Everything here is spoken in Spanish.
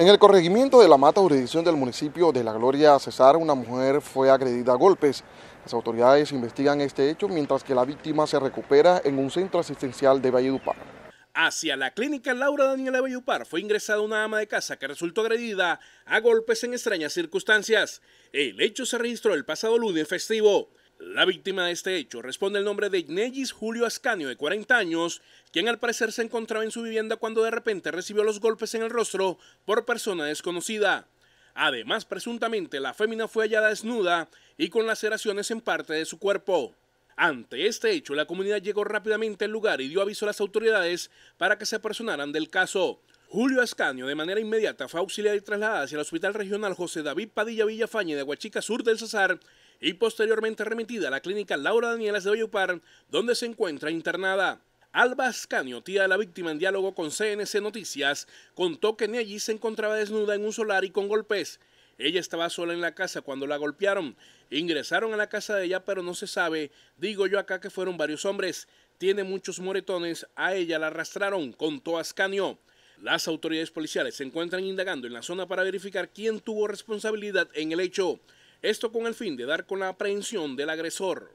En el corregimiento de La Mata, jurisdicción del municipio de La Gloria Cesar, una mujer fue agredida a golpes. Las autoridades investigan este hecho mientras que la víctima se recupera en un centro asistencial de Valledupar. Hacia la clínica Laura Daniela Valledupar fue ingresada una ama de casa que resultó agredida a golpes en extrañas circunstancias. El hecho se registró el pasado lunes festivo. La víctima de este hecho responde el nombre de Igneis Julio Ascanio, de 40 años, quien al parecer se encontraba en su vivienda cuando de repente recibió los golpes en el rostro por persona desconocida. Además, presuntamente, la fémina fue hallada desnuda y con laceraciones en parte de su cuerpo. Ante este hecho, la comunidad llegó rápidamente al lugar y dio aviso a las autoridades para que se apersonaran del caso. Julio Ascanio de manera inmediata fue auxiliado y trasladado hacia el Hospital Regional José David Padilla Villafañe de Huachica Sur del Cesar, y posteriormente remitida a la clínica Laura Danielas de Bayupar, donde se encuentra internada. Alba Ascanio, tía de la víctima en diálogo con CNC Noticias, contó que allí se encontraba desnuda en un solar y con golpes. Ella estaba sola en la casa cuando la golpearon. Ingresaron a la casa de ella, pero no se sabe. Digo yo acá que fueron varios hombres. Tiene muchos moretones. A ella la arrastraron, contó Ascanio. Las autoridades policiales se encuentran indagando en la zona para verificar quién tuvo responsabilidad en el hecho. Esto con el fin de dar con la aprehensión del agresor.